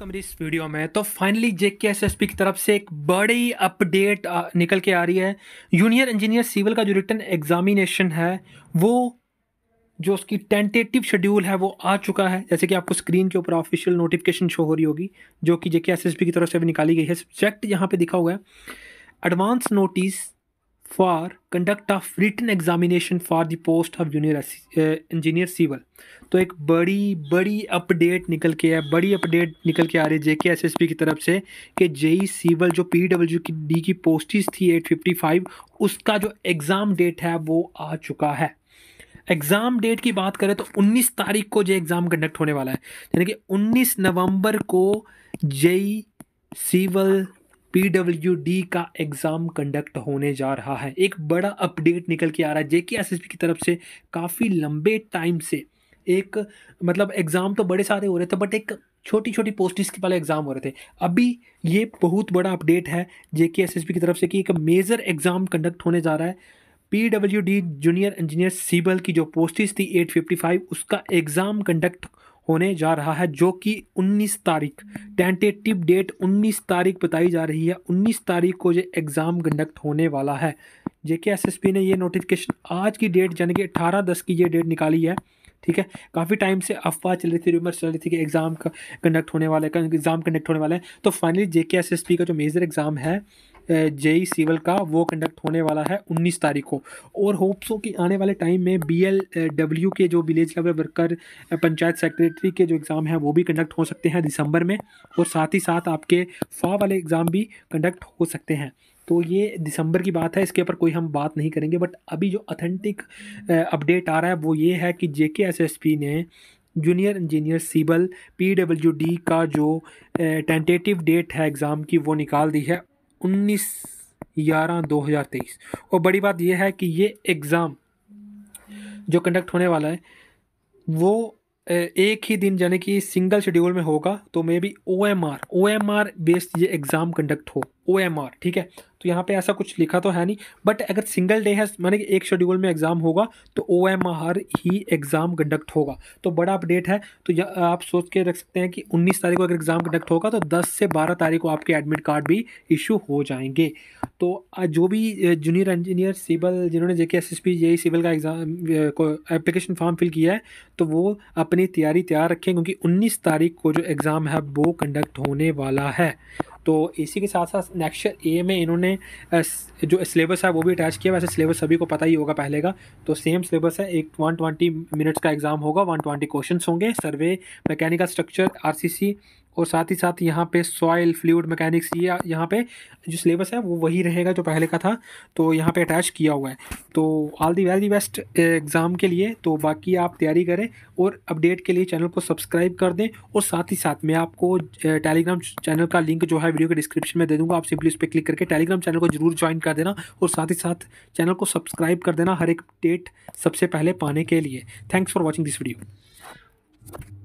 welcome इस video में तो फाइनली जे के एस एस पी की तरफ से एक बड़ी अपडेट निकल के आ रही है जूनियर इंजीनियर सिविल का जो रिटर्न एग्जामिनेशन है वो जो उसकी टेंटेटिव शेड्यूल है वो आ चुका है जैसे कि आपको स्क्रीन के ऊपर ऑफिशियल नोटिफिकेशन शो हो रही होगी जो कि J K S S P की तरफ से अभी निकाली गई है सब्जेक्ट यहाँ पर दिखा हुआ है advance notice for conduct of written examination for the post of junior engineer civil तो एक बड़ी बड़ी अपडेट निकल के है बड़ी अपडेट निकल के आ रही है जेके पी की तरफ से कि जेई सिविल e जो पी डब्ल्यू की डी की पोस्टिस थी एट फिफ्टी फाइव उसका जो एग्ज़ाम डेट है वो आ चुका है एग्ज़ाम डेट की बात करें तो 19 तारीख को जो एग्ज़ाम कंडक्ट होने वाला है यानी कि 19 नवंबर को जेई सिविल e डी का एग्ज़ाम कंडक्ट होने जा रहा है एक बड़ा अपडेट निकल के आ रहा है जे की तरफ से काफ़ी लंबे टाइम से एक मतलब एग्ज़ाम तो बड़े सारे हो रहे थे बट एक छोटी छोटी पोस्टिस के वाले एग्ज़ाम हो रहे थे अभी ये बहुत बड़ा अपडेट है जे की तरफ से कि एक मेजर एग्ज़ाम कंडक्ट होने जा रहा है P W D junior engineer civil की जो पोस्टिस थी 855 उसका एग्ज़ाम कंडक्ट होने जा रहा है जो कि 19 तारीख टेंटेटिव डेट 19 तारीख बताई जा रही है 19 तारीख को ये एग्ज़ाम कंडक्ट होने वाला है जे के एस एस पी ने ये नोटिफिकेशन आज की डेट यानी कि अठारह दस की ये डेट निकाली है ठीक है काफ़ी टाइम से अफवाह चल रही थी रूमर्स चल रही थी कि एग्ज़ाम कंडक्ट होने वाला है एग्ज़ाम कंडक्ट होने वाला है तो फाइनली जे के एस एस पी का जो मेजर एग्ज़ाम है जेई सिविल का वो कंडक्ट होने वाला है 19 तारीख को और होप्स हो कि आने वाले टाइम में बी एल डब्ल्यू के जो village level worker panchayat secretary के जो एग्ज़ाम हैं वो भी कंडक्ट हो सकते हैं दिसंबर में और साथ ही साथ आपके फा वाले एग्ज़ाम भी कंडक्ट हो सकते हैं तो ये दिसंबर की बात है इसके ऊपर कोई हम बात नहीं करेंगे बट अभी जो अथेंटिक अपडेट आ रहा है वो ये है कि J K S S P ने junior engineer civil P W D का जो टेंटेटिव डेट है एग्ज़ाम की वो निकाल दी है उन्नीस ग्यारह दो हज़ार तेईस और बड़ी बात यह है कि ये एग्ज़ाम जो कंडक्ट होने वाला है वो एक ही दिन यानी कि सिंगल शेड्यूल में होगा तो maybe O M R O M R based ये एग्ज़ाम कंडक्ट हो ओ एम आर ठीक है तो यहाँ पे ऐसा कुछ लिखा तो है नहीं बट अगर सिंगल डे है माने कि एक शेड्यूल में एग्ज़ाम होगा तो ओ एम आर ही एग्ज़ाम कंडक्ट होगा तो बड़ा अपडेट है तो आप सोच के रख सकते हैं कि 19 तारीख को अगर एग्ज़ाम कंडक्ट होगा तो 10 से 12 तारीख को आपके एडमिट कार्ड भी इशू हो जाएंगे तो जो भी जूनियर इंजीनियर सिविल जिन्होंने J K S S P civil का एग्ज़ाम को एप्लीकेशन फॉर्म फिल किया है तो वो अपनी तैयारी तैयार रखें क्योंकि उन्नीस तारीख को जो एग्ज़ाम है वो कंडक्ट होने वाला है तो इसी के साथ साथ नेक्स्ट ईयर ए में इन्होंने जो सिलेबस है वो भी अटैच किया वैसे सिलेबस सभी को पता ही होगा पहले का तो सेम सिलेबस है एक वन ट्वेंटी मिनट्स का एग्ज़ाम होगा वन ट्वेंटी क्वेश्चन होंगे survey mechanical structure R C C और साथ ही साथ यहाँ पे सॉयल फ्लूड मैकेनिक्स ये यहाँ पे जो सिलेबस है वो वही रहेगा जो पहले का था तो यहाँ पे अटैच किया हुआ है तो all the very best exam के लिए तो बाकी आप तैयारी करें और अपडेट के लिए चैनल को सब्सक्राइब कर दें और साथ ही साथ मैं आपको टेलीग्राम चैनल का लिंक जो है वीडियो के डिस्क्रिप्शन में दे दूँगा आप सिंपली उस पर क्लिक करके टेलीग्राम चैनल को जरूर ज्वाइन कर देना और साथ ही साथ चैनल को सब्सक्राइब कर देना हर एक अपडेट सबसे पहले पाने के लिए thanks for watching this video